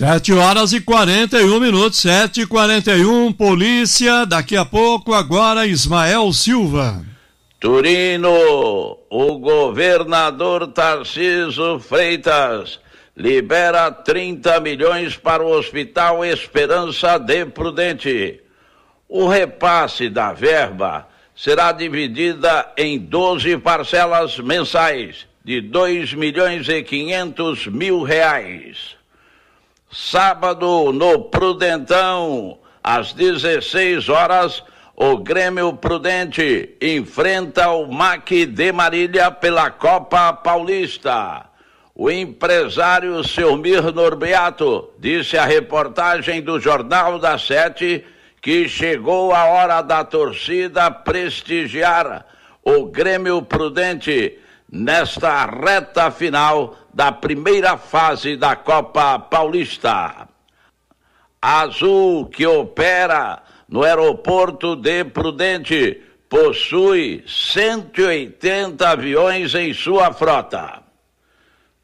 7 horas e 41 minutos, 7 e 41, polícia, daqui a pouco, agora Ismael Silva. Turino, o governador Tarciso Freitas libera 30 milhões para o Hospital Esperança de Prudente. O repasse da verba será dividida em 12 parcelas mensais de 2 milhões e 500 mil reais. Sábado, no Prudentão, às 16 horas, o Grêmio Prudente enfrenta o MAC de Marília pela Copa Paulista. O empresário Silmir Norbeato disse à reportagem do Jornal da Sete que chegou a hora da torcida prestigiar o Grêmio Prudente nesta reta final da primeira fase da Copa Paulista. Azul, que opera no aeroporto de Prudente, possui 180 aviões em sua frota.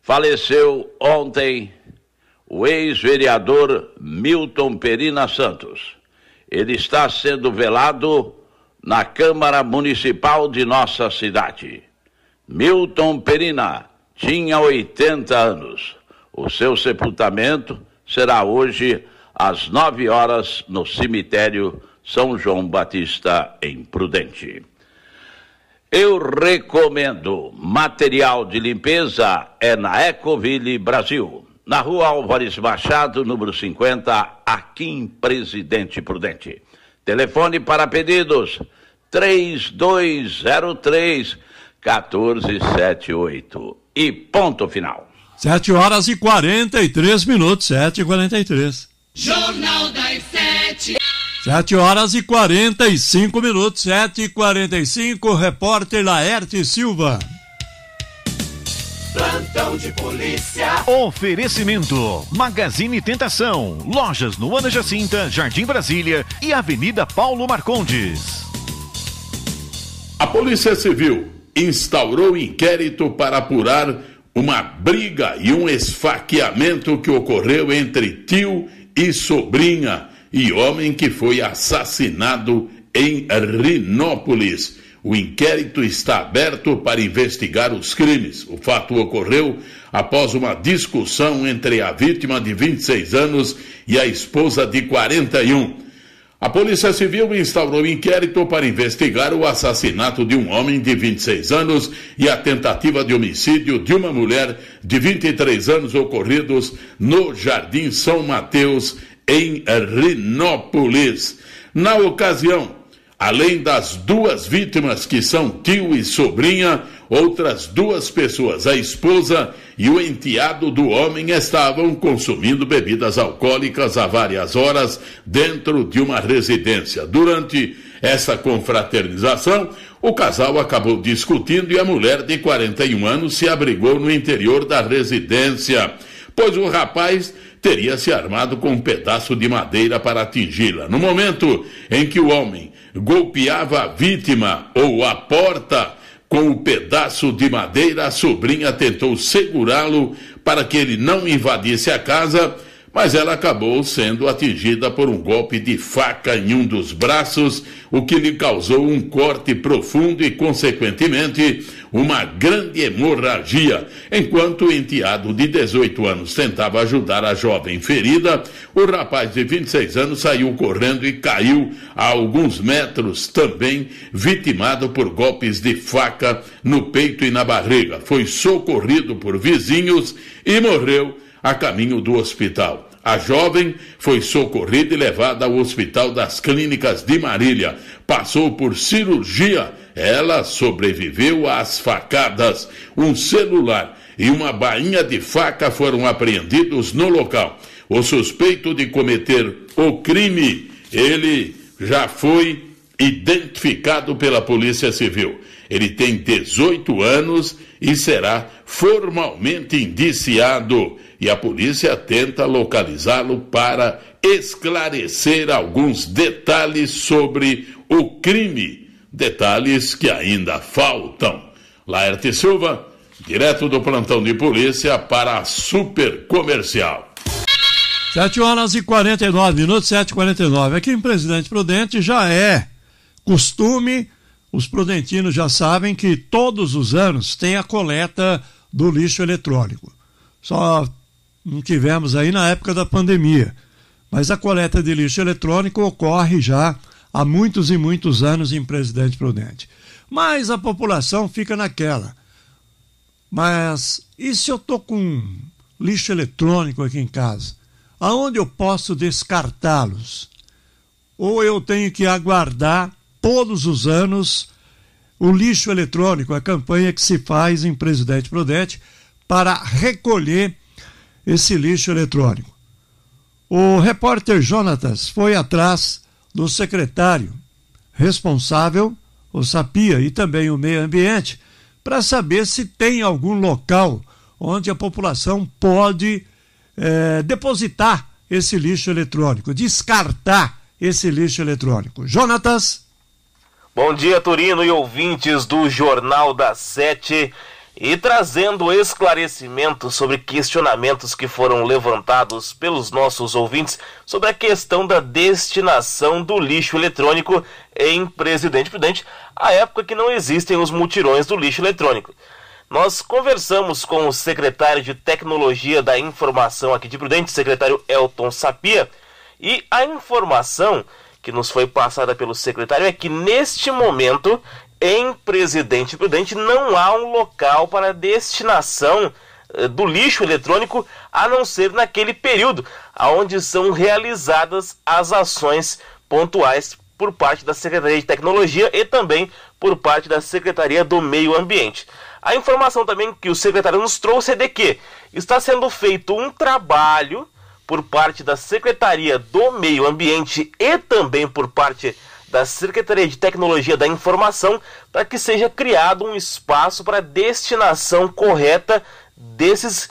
Faleceu ontem o ex-vereador Milton Perina Santos. Ele está sendo velado na Câmara Municipal de nossa cidade. Milton Perina tinha 80 anos. O seu sepultamento será hoje às 9 horas no cemitério São João Batista, em Prudente. Eu recomendo material de limpeza é na Ecoville Brasil, na rua Álvares Machado, número 50, aqui em Presidente Prudente. Telefone para pedidos 3203 1478. E ponto final. 7 horas e 43 minutos, 7 e 43. Jornal das 7. 7 horas e 45 minutos, 7 e 45 repórter Laerte Silva. Plantão de polícia. Oferecimento: Magazine Tentação. Lojas no Ana Jacinta, Jardim Brasília e Avenida Paulo Marcondes. A Polícia Civil instaurou inquérito para apurar uma briga e um esfaqueamento que ocorreu entre tio e sobrinha e homem que foi assassinado em Rinópolis. O inquérito está aberto para investigar os crimes. O fato ocorreu após uma discussão entre a vítima de 26 anos e a esposa de 41. A Polícia Civil instaurou um inquérito para investigar o assassinato de um homem de 26 anos e a tentativa de homicídio de uma mulher de 23 anos ocorridos no Jardim São Mateus, em Rinópolis. Na ocasião, além das duas vítimas que são tio e sobrinha, Outras duas pessoas, a esposa e o enteado do homem, estavam consumindo bebidas alcoólicas a várias horas dentro de uma residência. Durante essa confraternização, o casal acabou discutindo e a mulher de 41 anos se abrigou no interior da residência, pois o rapaz teria se armado com um pedaço de madeira para atingi-la. No momento em que o homem golpeava a vítima ou a porta, com um pedaço de madeira, a sobrinha tentou segurá-lo para que ele não invadisse a casa mas ela acabou sendo atingida por um golpe de faca em um dos braços, o que lhe causou um corte profundo e, consequentemente, uma grande hemorragia. Enquanto o enteado de 18 anos tentava ajudar a jovem ferida, o rapaz de 26 anos saiu correndo e caiu a alguns metros, também vitimado por golpes de faca no peito e na barriga. Foi socorrido por vizinhos e morreu a caminho do hospital. A jovem foi socorrida e levada ao Hospital das Clínicas de Marília. Passou por cirurgia. Ela sobreviveu às facadas. Um celular e uma bainha de faca foram apreendidos no local. O suspeito de cometer o crime, ele já foi identificado pela Polícia Civil. Ele tem 18 anos e será formalmente indiciado, e a polícia tenta localizá-lo para esclarecer alguns detalhes sobre o crime, detalhes que ainda faltam. Laerte Silva, direto do plantão de polícia para a Super Comercial. 7 horas e 49 minutos, 7h49. Aqui em Presidente Prudente já é costume os prudentinos já sabem que todos os anos tem a coleta do lixo eletrônico. Só não tivemos aí na época da pandemia. Mas a coleta de lixo eletrônico ocorre já há muitos e muitos anos em Presidente Prudente. Mas a população fica naquela. Mas e se eu tô com lixo eletrônico aqui em casa? Aonde eu posso descartá-los? Ou eu tenho que aguardar todos os anos o lixo eletrônico, a campanha que se faz em Presidente Prudente para recolher esse lixo eletrônico. O repórter Jonatas foi atrás do secretário responsável, o SAPIA, e também o meio ambiente, para saber se tem algum local onde a população pode eh, depositar esse lixo eletrônico, descartar esse lixo eletrônico. Jonatas. Bom dia, Turino e ouvintes do Jornal da Sete. E trazendo esclarecimentos sobre questionamentos que foram levantados pelos nossos ouvintes sobre a questão da destinação do lixo eletrônico em Presidente Prudente, a época que não existem os mutirões do lixo eletrônico. Nós conversamos com o secretário de Tecnologia da Informação aqui de Prudente, secretário Elton Sapia, e a informação que nos foi passada pelo secretário é que neste momento, em Presidente Prudente, não há um local para destinação eh, do lixo eletrônico, a não ser naquele período, onde são realizadas as ações pontuais por parte da Secretaria de Tecnologia e também por parte da Secretaria do Meio Ambiente. A informação também que o secretário nos trouxe é de que está sendo feito um trabalho por parte da Secretaria do Meio Ambiente e também por parte da Secretaria de Tecnologia da Informação para que seja criado um espaço para destinação correta desses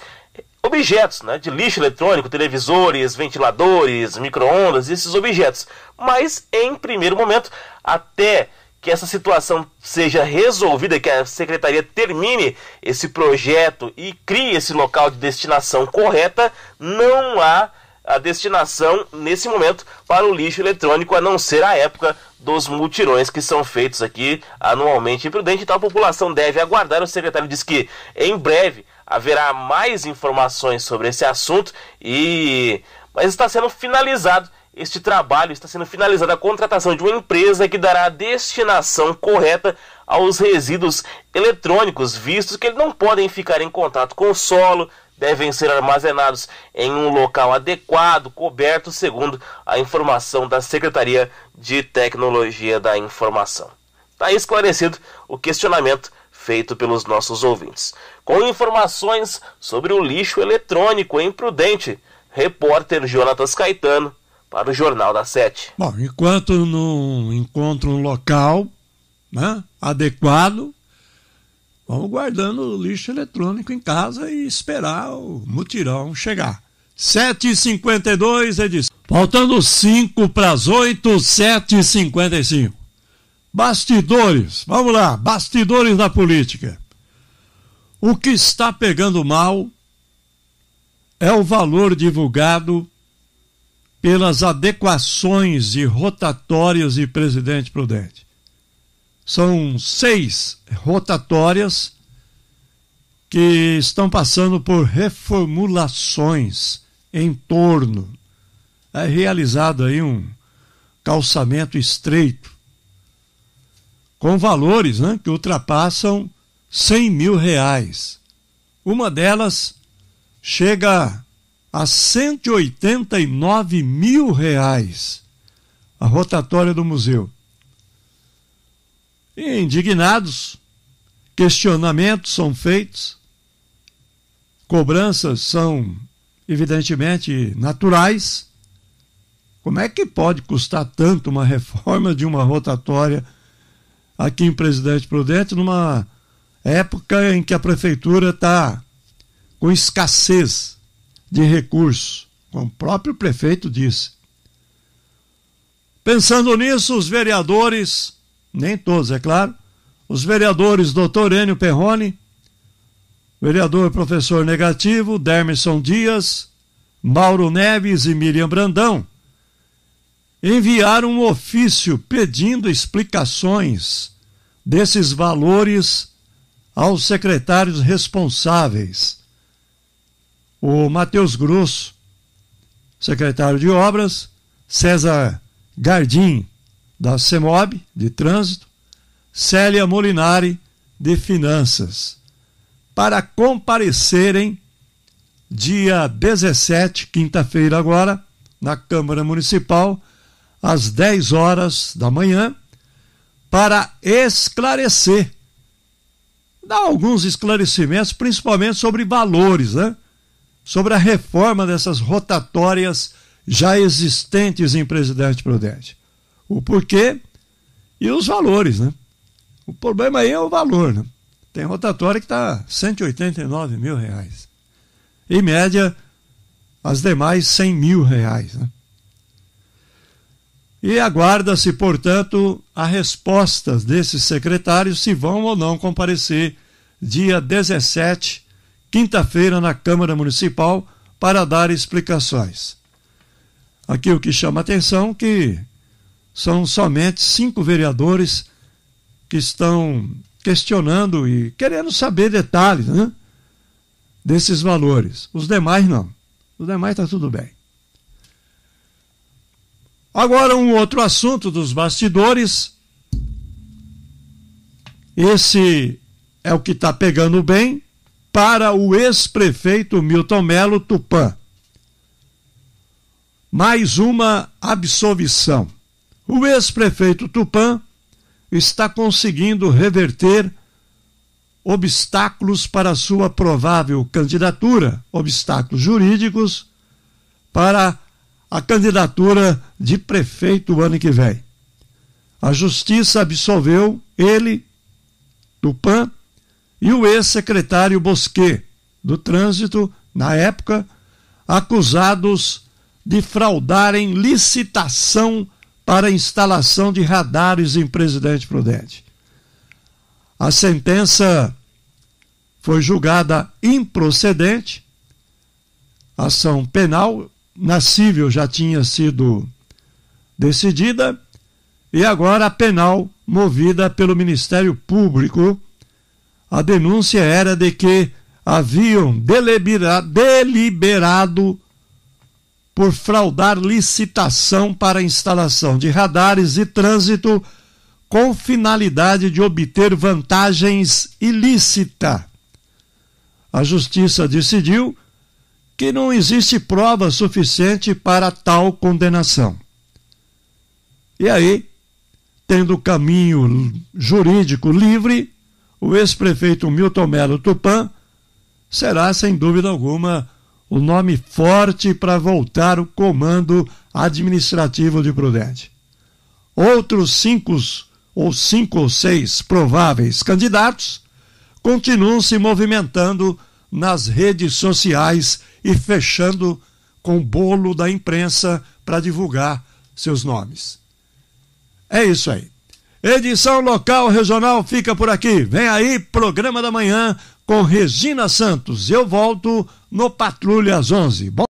objetos, né, de lixo eletrônico, televisores, ventiladores, microondas, esses objetos. Mas em primeiro momento, até que essa situação seja resolvida, que a secretaria termine esse projeto e crie esse local de destinação correta, não há a destinação nesse momento para o lixo eletrônico, a não ser a época dos multirões que são feitos aqui anualmente. E prudente, então a população deve aguardar. O secretário diz que em breve haverá mais informações sobre esse assunto e mas está sendo finalizado este trabalho está sendo finalizado a contratação de uma empresa que dará a destinação correta aos resíduos eletrônicos, visto que eles não podem ficar em contato com o solo, devem ser armazenados em um local adequado, coberto, segundo a informação da Secretaria de Tecnologia da Informação. Está esclarecido o questionamento feito pelos nossos ouvintes. Com informações sobre o lixo eletrônico é imprudente, repórter Jonatas Caetano para o Jornal da Sete. Bom, enquanto não encontra um local né, adequado, vamos guardando o lixo eletrônico em casa e esperar o mutirão chegar. 7h52, edição. Faltando 5 para as 8, 7h55. Bastidores, vamos lá, bastidores da política. O que está pegando mal é o valor divulgado pelas adequações de rotatórias de Presidente Prudente. São seis rotatórias que estão passando por reformulações em torno. É realizado aí um calçamento estreito, com valores né, que ultrapassam 100 mil reais. Uma delas chega a 189 mil reais a rotatória do museu. E indignados, questionamentos são feitos, cobranças são evidentemente naturais. Como é que pode custar tanto uma reforma de uma rotatória aqui em Presidente Prudente numa época em que a prefeitura está com escassez de recursos, como o próprio prefeito disse. Pensando nisso, os vereadores, nem todos, é claro, os vereadores Dr. Enio Perrone, vereador professor negativo, Dermerson Dias, Mauro Neves e Miriam Brandão, enviaram um ofício pedindo explicações desses valores aos secretários responsáveis o Matheus Grosso, secretário de Obras, César Gardim, da CEMOB, de Trânsito, Célia Molinari, de Finanças, para comparecerem dia 17, quinta-feira agora, na Câmara Municipal, às 10 horas da manhã, para esclarecer, dar alguns esclarecimentos, principalmente sobre valores, né? sobre a reforma dessas rotatórias já existentes em Presidente Prudente. O porquê e os valores, né? O problema aí é o valor, né? Tem rotatória que está 189 mil reais. Em média, as demais 100 mil reais. Né? E aguarda-se, portanto, a respostas desses secretários se vão ou não comparecer dia 17 quinta-feira na Câmara Municipal para dar explicações. Aqui o que chama atenção é que são somente cinco vereadores que estão questionando e querendo saber detalhes né, desses valores. Os demais não. Os demais está tudo bem. Agora, um outro assunto dos bastidores. Esse é o que está pegando bem para o ex-prefeito Milton Melo Tupã. Mais uma absolvição. O ex-prefeito Tupã está conseguindo reverter obstáculos para sua provável candidatura, obstáculos jurídicos para a candidatura de prefeito o ano que vem. A justiça absolveu ele, Tupã, e o ex-secretário Bosquet, do Trânsito, na época, acusados de fraudarem licitação para instalação de radares em Presidente Prudente. A sentença foi julgada improcedente, ação penal, na civil já tinha sido decidida, e agora a penal movida pelo Ministério Público a denúncia era de que haviam deliberado por fraudar licitação para instalação de radares de trânsito com finalidade de obter vantagens ilícita. A justiça decidiu que não existe prova suficiente para tal condenação. E aí, tendo caminho jurídico livre, o ex-prefeito Milton Melo Tupã será, sem dúvida alguma, o nome forte para voltar o comando administrativo de Prudente. Outros cinco ou cinco ou seis prováveis candidatos continuam se movimentando nas redes sociais e fechando com o bolo da imprensa para divulgar seus nomes. É isso aí. Edição local regional fica por aqui. Vem aí, programa da manhã com Regina Santos. Eu volto no Patrulha às 11. Bom